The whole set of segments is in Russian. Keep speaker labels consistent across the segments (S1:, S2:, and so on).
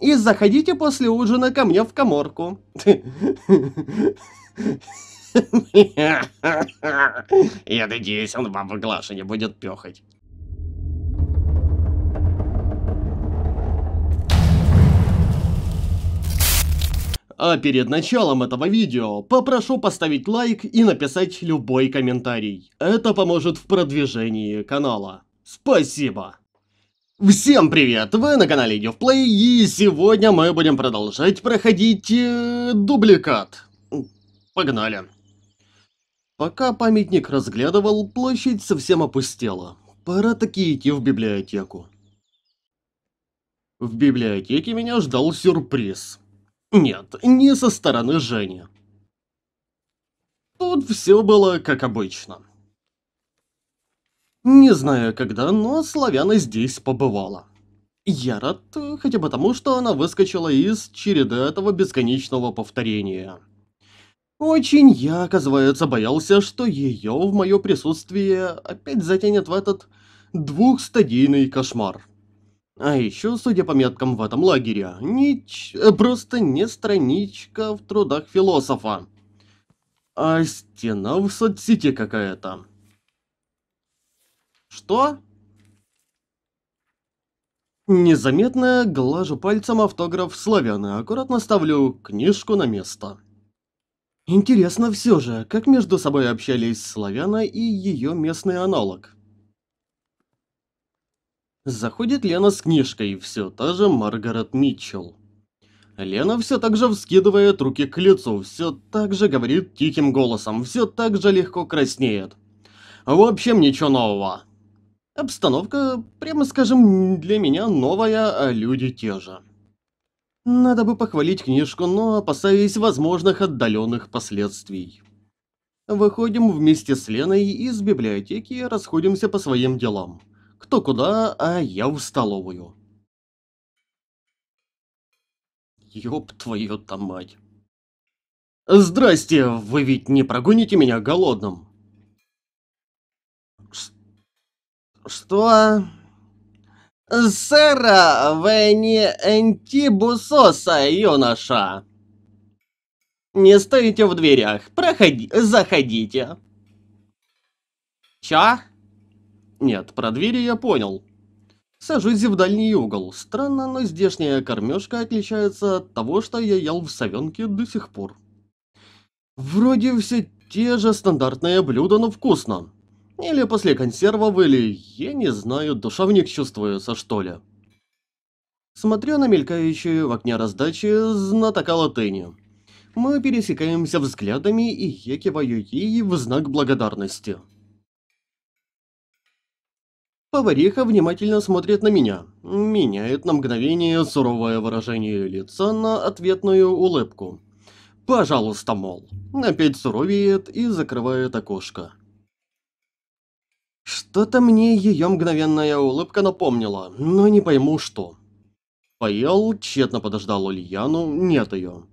S1: И заходите после ужина ко мне в коморку. Я надеюсь, он вам в глаше не будет пехать. А перед началом этого видео попрошу поставить лайк и написать любой комментарий. Это поможет в продвижении канала. Спасибо! Всем привет! Вы на канале Play и сегодня мы будем продолжать проходить э, дубликат. Погнали. Пока памятник разглядывал, площадь совсем опустела. Пора таки идти в библиотеку. В библиотеке меня ждал сюрприз. Нет, не со стороны Жени. Тут все было как обычно. Не знаю когда, но Славяна здесь побывала. Я рад э, хотя бы тому, что она выскочила из череды этого бесконечного повторения. Очень я, оказывается, боялся, что ее в мое присутствие опять затянет в этот двухстадийный кошмар. А еще, судя по меткам в этом лагере, нич... Э, просто не страничка в трудах философа, а стена в соцсети какая-то. Что? Незаметно глажу пальцем автограф славяна, аккуратно ставлю книжку на место. Интересно все же, как между собой общались славяна и ее местный аналог. Заходит Лена с книжкой, все та же Маргарет Митчелл. Лена все так же вскидывает руки к лицу, все так же говорит тихим голосом, все так же легко краснеет. В общем, ничего нового. Обстановка, прямо скажем, для меня новая, а люди те же. Надо бы похвалить книжку, но опасаясь возможных отдаленных последствий. Выходим вместе с Леной из библиотеки и расходимся по своим делам. Кто куда, а я в столовую. Ёб твою-то мать. «Здрасте, вы ведь не прогоните меня голодным?» Что? Сэра антибусоса, юноша. Не стойте в дверях. Проходи, заходите. Ча? Нет, про двери я понял. Сажусь в дальний угол. Странно, но здешняя кормежка отличается от того, что я ел в совенке до сих пор. Вроде все те же стандартные блюда, но вкусно. Или после консервов, или, я не знаю, душевник чувствуется, что ли. Смотрю на мелькающую в окне раздачи знатока латыни. Мы пересекаемся взглядами, и я киваю ей в знак благодарности. Повариха внимательно смотрит на меня, меняет на мгновение суровое выражение лица на ответную улыбку. «Пожалуйста, мол». Опять суровеет и закрывает окошко. Что-то мне ее мгновенная улыбка напомнила, но не пойму что. Поел, тщетно подождал Ульяну, нет ее.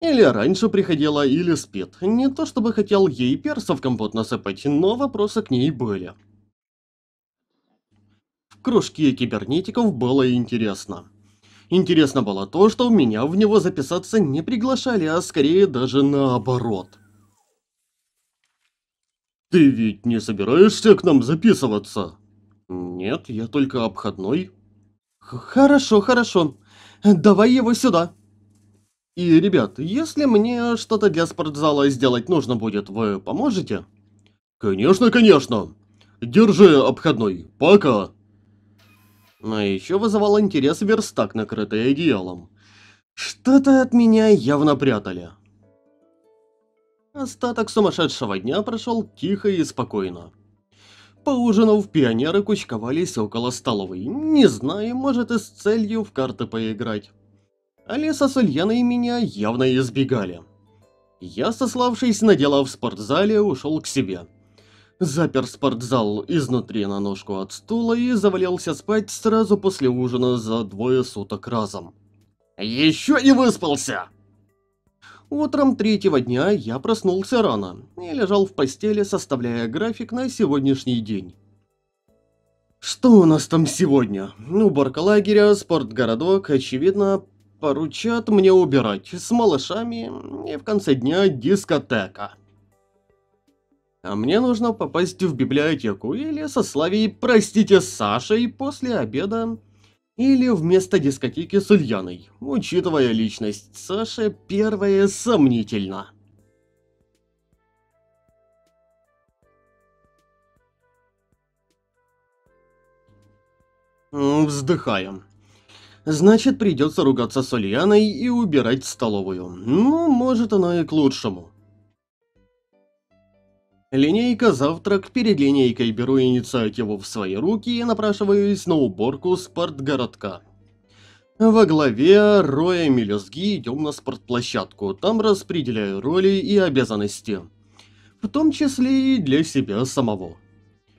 S1: Или раньше приходила, или спит. Не то чтобы хотел ей персов компот насыпать, но вопросы к ней были. В кружке кибернетиков было интересно. Интересно было то, что меня в него записаться не приглашали, а скорее даже наоборот. Ты ведь не собираешься к нам записываться? Нет, я только обходной. Хорошо, хорошо. Давай его сюда. И, ребят, если мне что-то для спортзала сделать нужно будет, вы поможете? Конечно, конечно. Держи обходной. Пока. А еще вызывал интерес верстак, накрытый одеялом. Что-то от меня явно прятали. Остаток сумасшедшего дня прошел тихо и спокойно. Поужинав, пионеры кучковались около столовой, не знаю, может и с целью в карты поиграть. Алиса с Ульяной меня явно избегали. Я, сославшись на дела в спортзале, ушел к себе. Запер спортзал изнутри на ножку от стула и завалился спать сразу после ужина за двое суток разом. «Еще не выспался!» Утром третьего дня я проснулся рано и лежал в постели, составляя график на сегодняшний день. Что у нас там сегодня? Ну, баркалагеря, спортгородок, очевидно, поручат мне убирать с малышами и в конце дня дискотека. А мне нужно попасть в библиотеку или со Славей «Простите, Саша» и после обеда или вместо дискотеки с Ульяной. Учитывая личность Саши, первое сомнительно. Вздыхаем. Значит, придется ругаться с Ульяной и убирать столовую. Ну, может, оно и к лучшему. Линейка «Завтрак» перед линейкой беру инициативу в свои руки и напрашиваюсь на уборку спортгородка. Во главе Роя Мелюзги идем на спортплощадку, там распределяю роли и обязанности. В том числе и для себя самого.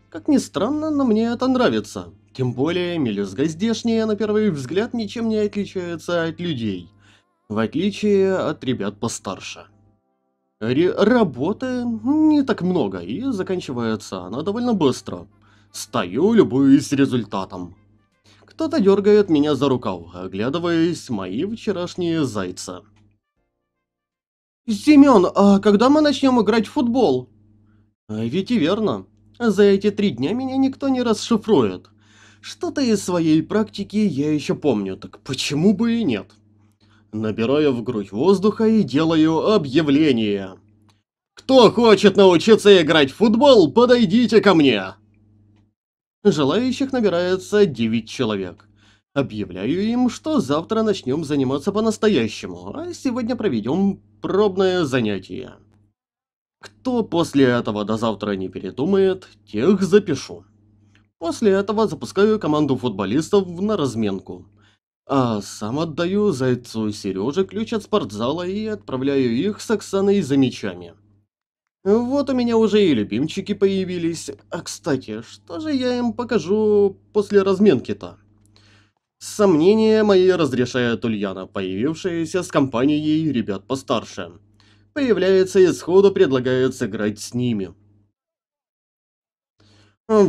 S1: Как ни странно, но мне это нравится. Тем более, мелюзга здешняя на первый взгляд ничем не отличается от людей. В отличие от ребят постарше работы не так много, и заканчивается она довольно быстро. Стою, любуюсь результатом. Кто-то дергает меня за рукав, оглядываясь мои вчерашние зайца. «Семен, а когда мы начнем играть в футбол?» «А «Ведь и верно. За эти три дня меня никто не расшифрует. Что-то из своей практики я еще помню, так почему бы и нет?» Набираю в грудь воздуха и делаю объявление. «Кто хочет научиться играть в футбол, подойдите ко мне!» Желающих набирается 9 человек. Объявляю им, что завтра начнем заниматься по-настоящему, а сегодня проведем пробное занятие. Кто после этого до завтра не передумает, тех запишу. После этого запускаю команду футболистов на разменку. А сам отдаю Зайцу и Сереже ключ от спортзала и отправляю их с Оксаной за мечами. Вот у меня уже и любимчики появились. А кстати, что же я им покажу после разменки-то? Сомнения мои разрешает Ульяна, появившаяся с компанией ребят постарше. Появляется и сходу предлагает сыграть с ними.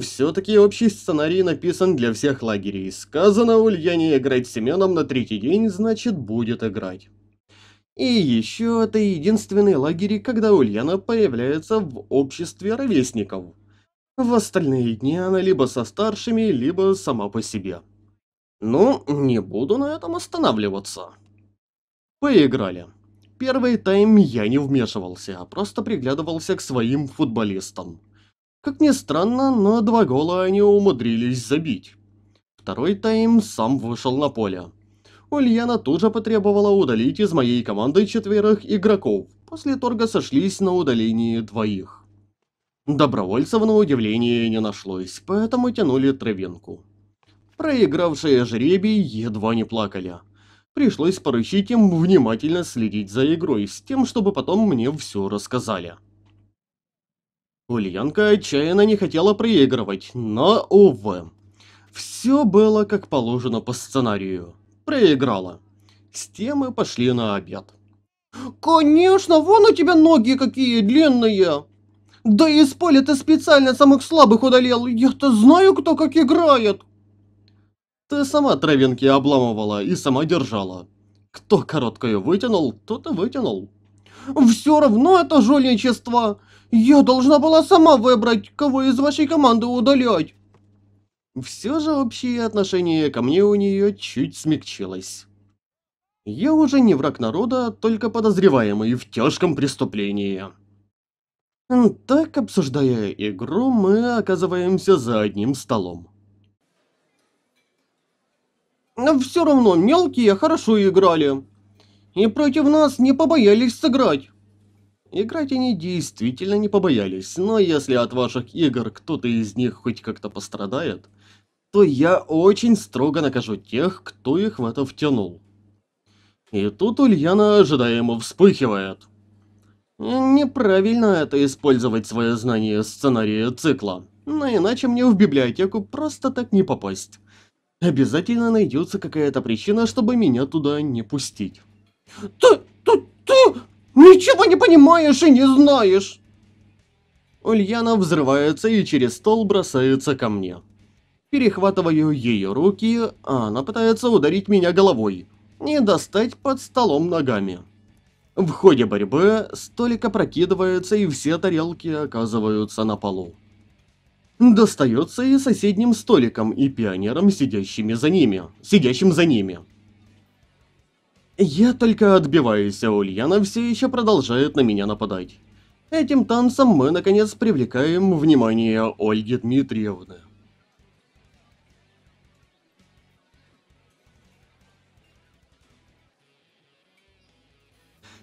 S1: Все-таки общий сценарий написан для всех лагерей. Сказано Ульяне играть Семеном на третий день, значит будет играть. И еще это единственный лагерь, когда Ульяна появляется в обществе ровесников. В остальные дни она либо со старшими, либо сама по себе. Ну, не буду на этом останавливаться. Поиграли. Первый тайм я не вмешивался, а просто приглядывался к своим футболистам. Как ни странно, но два гола они умудрились забить. Второй тайм сам вышел на поле. Ульяна тут же потребовала удалить из моей команды четверых игроков. После торга сошлись на удалении двоих. Добровольцев на удивление не нашлось, поэтому тянули травинку. Проигравшие жребий едва не плакали. Пришлось поручить им внимательно следить за игрой, с тем, чтобы потом мне все рассказали. Ульянка отчаянно не хотела проигрывать, но, увы. Все было как положено по сценарию. Проиграла. С темы пошли на обед. «Конечно, вон у тебя ноги какие длинные!» «Да из поля ты специально самых слабых удалил! Я-то знаю, кто как играет!» «Ты сама травинки обламывала и сама держала. Кто короткую вытянул, тот и вытянул». «Все равно это жульничество! Я должна была сама выбрать, кого из вашей команды удалять. Все же общее отношение ко мне у нее чуть смягчилось. Я уже не враг народа, только подозреваемый в тяжком преступлении. Так, обсуждая игру, мы оказываемся за одним столом. Но все равно мелкие хорошо играли. И против нас не побоялись сыграть. Играть они действительно не побоялись, но если от ваших игр кто-то из них хоть как-то пострадает, то я очень строго накажу тех, кто их в это втянул. И тут Ульяна ожидаемо вспыхивает. Неправильно это использовать свое знание сценария цикла, но иначе мне в библиотеку просто так не попасть. Обязательно найдется какая-то причина, чтобы меня туда не пустить. «Ты... ты... ты...» Ничего не понимаешь и не знаешь!» Ульяна взрывается и через стол бросается ко мне. Перехватываю ее руки, а она пытается ударить меня головой Не достать под столом ногами. В ходе борьбы столик опрокидывается и все тарелки оказываются на полу. Достается и соседним столиком и пионерам, сидящими за ними, сидящим за ними. Я только отбиваюсь, а Ульяна все еще продолжает на меня нападать. Этим танцем мы, наконец, привлекаем внимание Ольги Дмитриевны.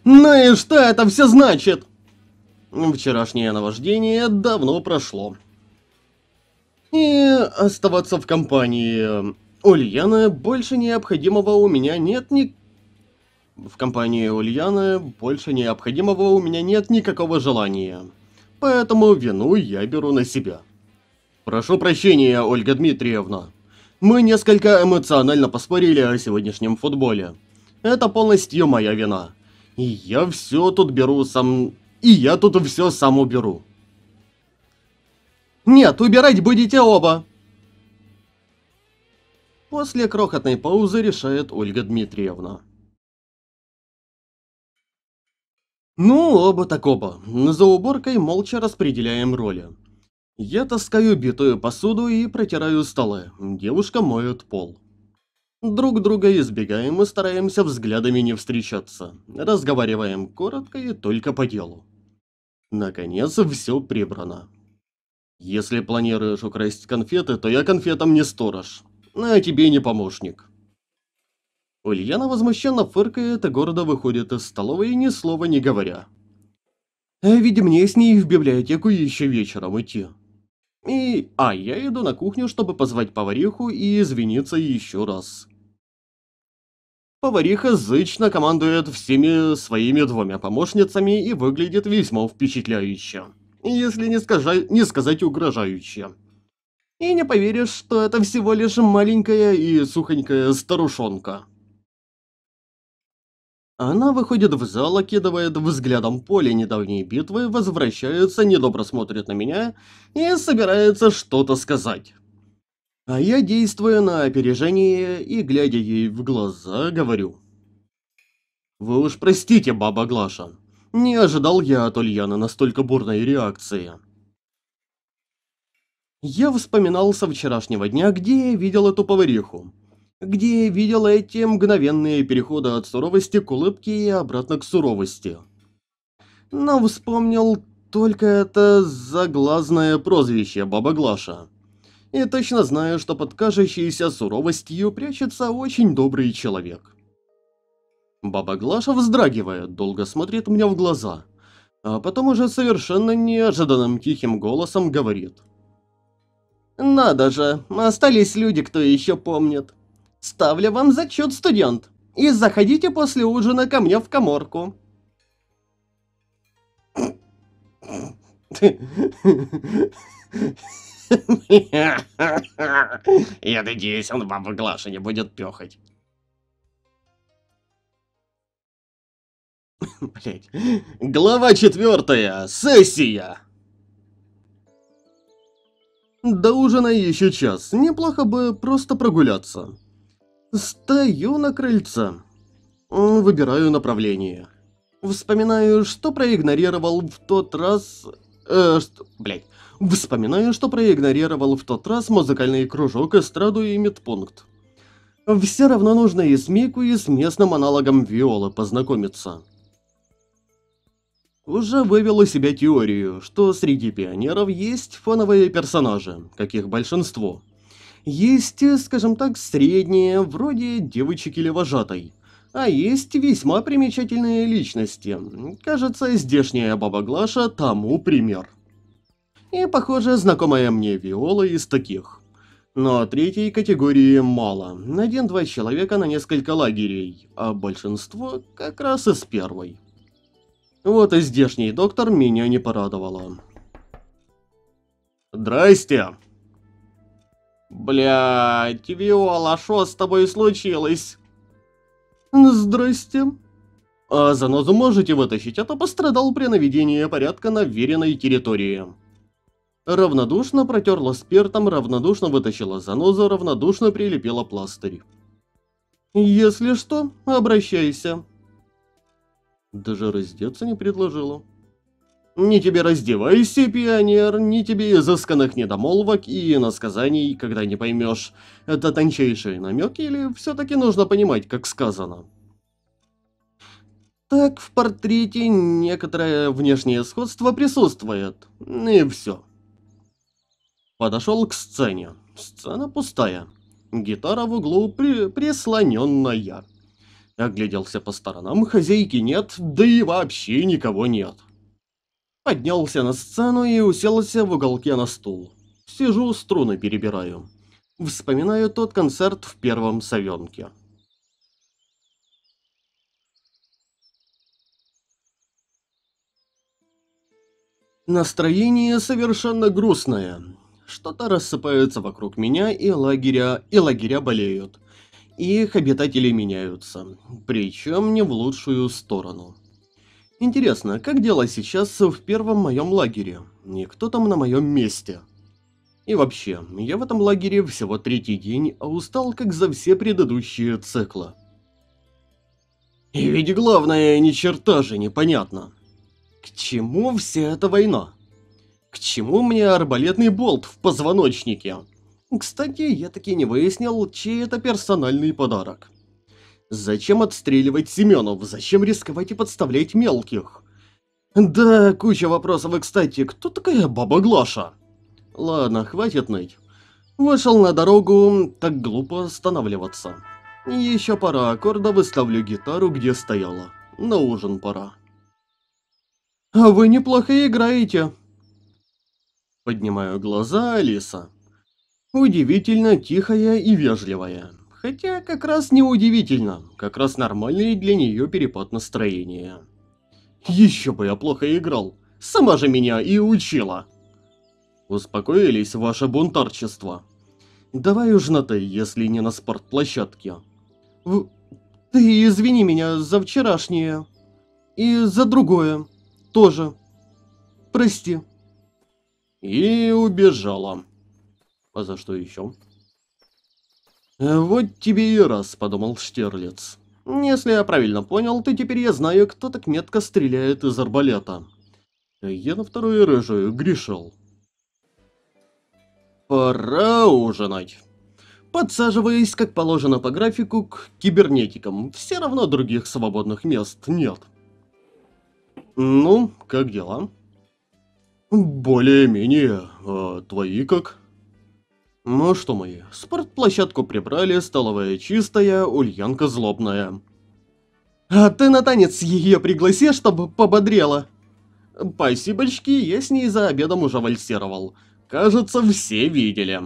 S1: Ну и что это все значит? Вчерашнее наваждение давно прошло. И оставаться в компании Ульяны больше необходимого у меня нет ни в компании Ульяны больше необходимого у меня нет никакого желания. Поэтому вину я беру на себя. Прошу прощения, Ольга Дмитриевна. Мы несколько эмоционально поспорили о сегодняшнем футболе. Это полностью моя вина. И я все тут беру сам... И я тут все сам уберу. Нет, убирать будете оба. После крохотной паузы решает Ольга Дмитриевна. Ну, оба так оба. За уборкой молча распределяем роли. Я таскаю битую посуду и протираю столы. Девушка моет пол. Друг друга избегаем и стараемся взглядами не встречаться. Разговариваем коротко и только по делу. Наконец, все прибрано. Если планируешь украсть конфеты, то я конфетам не сторож, а тебе не помощник. Ульяна возмущенно фыркает, а города выходит из столовой, ни слова не говоря. «Э, Ведь мне с ней в библиотеку еще вечером идти. И... А я иду на кухню, чтобы позвать повариху и извиниться еще раз. Повариха зычно командует всеми своими двумя помощницами и выглядит весьма впечатляюще. Если не, скажа... не сказать угрожающе. И не поверишь, что это всего лишь маленькая и сухонькая старушонка. Она выходит в зал, окидывает взглядом поле недавней битвы, возвращается, недобро смотрит на меня и собирается что-то сказать. А я, действую на опережение и глядя ей в глаза, говорю. «Вы уж простите, баба Глаша. Не ожидал я от Ульяны настолько бурной реакции». Я вспоминал со вчерашнего дня, где я видел эту повариху где я видел эти мгновенные переходы от суровости к улыбке и обратно к суровости. Но вспомнил только это заглазное прозвище Баба Глаша. И точно знаю, что под кажущейся суровостью прячется очень добрый человек. Баба Глаша вздрагивает, долго смотрит мне в глаза, а потом уже совершенно неожиданным тихим голосом говорит. «Надо же, остались люди, кто еще помнит. Ставлю вам зачет, студент. И заходите после ужина ко мне в коморку. Я надеюсь, он вам в глаше не будет пехать. Блять. Глава четвертая. Сессия. До ужина еще час. Неплохо бы просто прогуляться. Стою на крыльце. Выбираю направление. Вспоминаю, что проигнорировал в тот раз... Э, что... Блядь. Вспоминаю, что проигнорировал в тот раз музыкальный кружок, эстраду и медпункт. Все равно нужно и с Мику, и с местным аналогом Виолы познакомиться. Уже вывел у себя теорию, что среди пионеров есть фоновые персонажи, каких большинство. Есть, э, скажем так, средние, вроде девочек или вожатой. А есть весьма примечательные личности. Кажется, здешняя баба Глаша тому пример. И, похоже, знакомая мне Виола из таких. Но третьей категории мало. Один-два человека на несколько лагерей, а большинство как раз из первой. Вот и здешний доктор меня не порадовала. «Здрасте!» Блядь, Виола, шо с тобой случилось? Здрасте. А занозу можете вытащить, а то пострадал при наведении порядка на веренной территории. Равнодушно протерла спиртом, равнодушно вытащила занозу, равнодушно прилепила пластырь. «Если что, обращайся». Даже раздеться не предложила. Ни тебе раздевайся, пионер, ни тебе изысканных недомолвок и насказаний, когда не поймешь, это тончайшие намеки или все-таки нужно понимать, как сказано. Так в портрете некоторое внешнее сходство присутствует. И все. Подошел к сцене. Сцена пустая. Гитара в углу при прислоненная. Огляделся по сторонам, хозяйки нет, да и вообще никого нет. Поднялся на сцену и уселся в уголке на стул. Сижу, струны перебираю. Вспоминаю тот концерт в первом совенке. Настроение совершенно грустное. Что-то рассыпается вокруг меня, и лагеря, и лагеря болеют. Их обитатели меняются, причем не в лучшую сторону. Интересно, как дела сейчас в первом моем лагере? И кто там на моем месте? И вообще, я в этом лагере всего третий день, а устал как за все предыдущие циклы. И ведь главное, ни черта же непонятно. К чему вся эта война? К чему мне арбалетный болт в позвоночнике? Кстати, я таки не выяснил, чей это персональный подарок. Зачем отстреливать Семенов? Зачем рисковать и подставлять мелких? Да, куча вопросов, и кстати, кто такая баба Глаша? Ладно, хватит ныть. Вышел на дорогу, так глупо останавливаться. Еще пара аккорда, выставлю гитару, где стояла. На ужин пора. А вы неплохо играете. Поднимаю глаза Алиса. Удивительно тихая и вежливая. Хотя как раз неудивительно, как раз нормальный для нее перепад настроения. Еще бы я плохо играл, сама же меня и учила. Успокоились ваше бунтарчество. Давай уж на ты, если не на спортплощадке. В... Ты извини меня за вчерашнее. И за другое. Тоже. Прости. И убежала. А за что еще? Э, «Вот тебе и раз», — подумал Штирлиц. «Если я правильно понял, ты теперь я знаю, кто так метко стреляет из арбалета». «Я на вторую рыжую грешил». «Пора ужинать». Подсаживаясь, как положено по графику, к кибернетикам. Все равно других свободных мест нет. «Ну, как дела?» «Более-менее. А твои как?» Ну что мы, спортплощадку прибрали, столовая чистая, Ульянка злобная. А ты на танец ее пригласи, чтобы пободрела. Спасибочки, я с ней за обедом уже вальсировал. Кажется, все видели.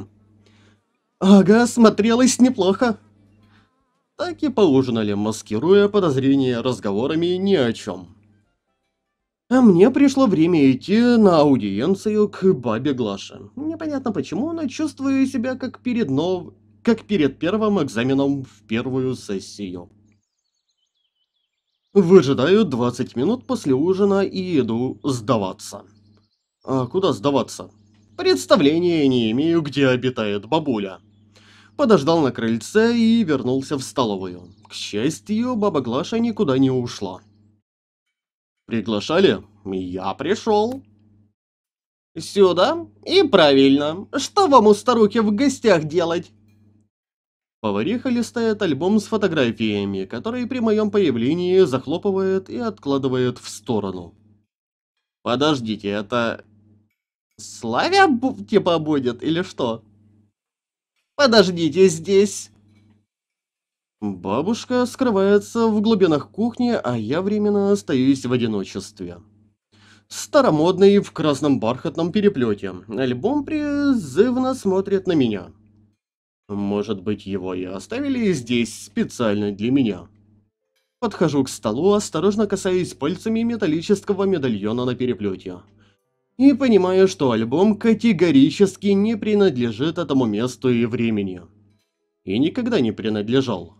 S1: Ага, смотрелось неплохо. Так и поужинали, маскируя подозрения разговорами ни о чем. А мне пришло время идти на аудиенцию к бабе Глаше. Непонятно почему, но чувствую себя как перед нов... как перед первым экзаменом в первую сессию. Выжидаю 20 минут после ужина и иду сдаваться. А куда сдаваться? Представления не имею, где обитает бабуля. Подождал на крыльце и вернулся в столовую. К счастью, баба Глаша никуда не ушла. Приглашали? Я пришел. Сюда? И правильно. Что вам у старухи в гостях делать? Повариха листает альбом с фотографиями, который при моем появлении захлопывает и откладывает в сторону. Подождите, это... Славя типа будет или что? Подождите здесь. Бабушка скрывается в глубинах кухни, а я временно остаюсь в одиночестве. Старомодный в красном бархатном переплете. Альбом призывно смотрит на меня. Может быть, его и оставили здесь специально для меня. Подхожу к столу, осторожно касаюсь пальцами металлического медальона на переплете. И понимаю, что альбом категорически не принадлежит этому месту и времени. И никогда не принадлежал.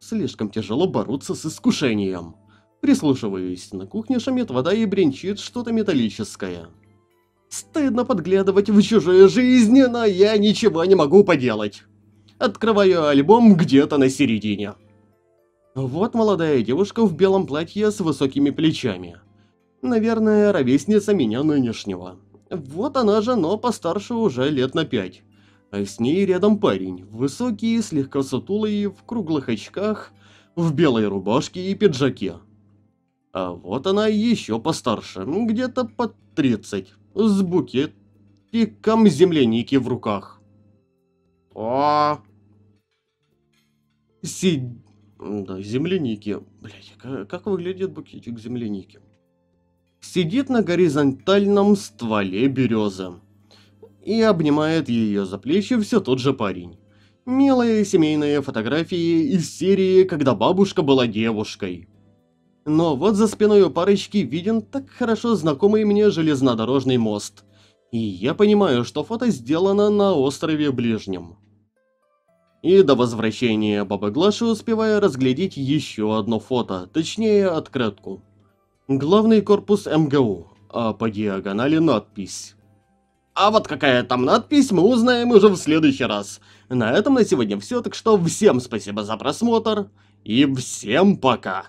S1: Слишком тяжело бороться с искушением. Прислушиваюсь, на кухне шумит вода и бренчит что-то металлическое. Стыдно подглядывать в чужую жизнь, но я ничего не могу поделать. Открываю альбом где-то на середине. Вот молодая девушка в белом платье с высокими плечами. Наверное, ровесница меня нынешнего. Вот она же, но постарше уже лет на пять а с ней рядом парень, высокий, слегка сутулый, в круглых очках, в белой рубашке и пиджаке. А вот она еще постарше, где-то под 30, с букетиком земляники в руках. О! Си... Да, земляники. Блять, как, как выглядит букетик земляники? Сидит на горизонтальном стволе березы и обнимает ее за плечи все тот же парень. Милые семейные фотографии из серии «Когда бабушка была девушкой». Но вот за спиной у парочки виден так хорошо знакомый мне железнодорожный мост. И я понимаю, что фото сделано на острове Ближнем. И до возвращения Бабы Глаши успеваю разглядеть еще одно фото, точнее открытку. Главный корпус МГУ, а по диагонали надпись. А вот какая там надпись, мы узнаем уже в следующий раз. На этом на сегодня все, так что всем спасибо за просмотр и всем пока.